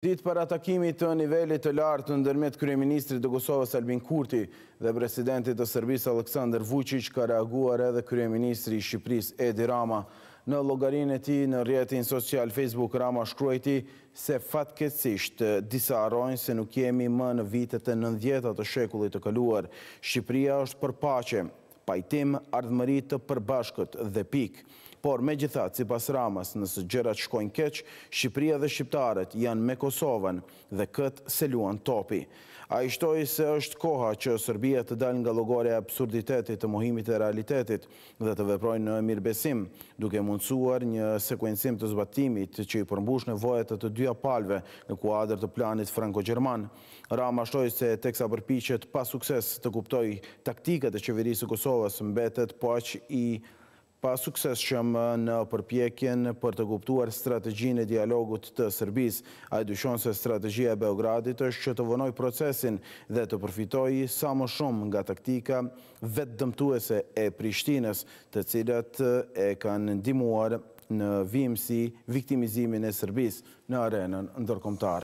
Ditë për atakimit të nivellit të lartë të ndërmet Kryeministri të Kosovës Albin Kurti dhe Presidentit të Sërbis Aleksandr Vucic ka reaguar edhe Kryeministri Shqipëris Edi Rama. Në logarinë e ti në rjetin social Facebook Rama shkruajti se fatkesisht disa arrojnë se nuk jemi më në vitet e nëndjetat të shekullit të këluar. Shqipëria është për pache, pajtim, ardhmërit të përbashkët dhe pik. Por me gjitha, si pas Ramës, nësë gjërat shkojnë keq, Shqipria dhe Shqiptarët janë me Kosovën dhe këtë se luan topi. A i shtoj se është koha që Sërbia të dalë nga logore absurditetit të mohimit e realitetit dhe të veprojnë në mirë besim, duke mundësuar një sekuensim të zbatimit që i përmbush në vojët të dyja palve në kuadrë të planit Franko-Gjerman. Rama shtoj se teksa përpichet pa sukses të kuptoj taktikët e qeverisë Kosovë Kosovës mbetet paq i pa sukses shëmë në përpjekjen për të guptuar strategjin e dialogut të Sërbis. A i dyshon se strategjia e Beogradit është që të vënoj procesin dhe të përfitoj sa më shumë nga taktika vetë dëmtuese e Prishtines të cilat e kanë ndimuar në vimësi viktimizimin e Sërbis në arenën ndërkomtar.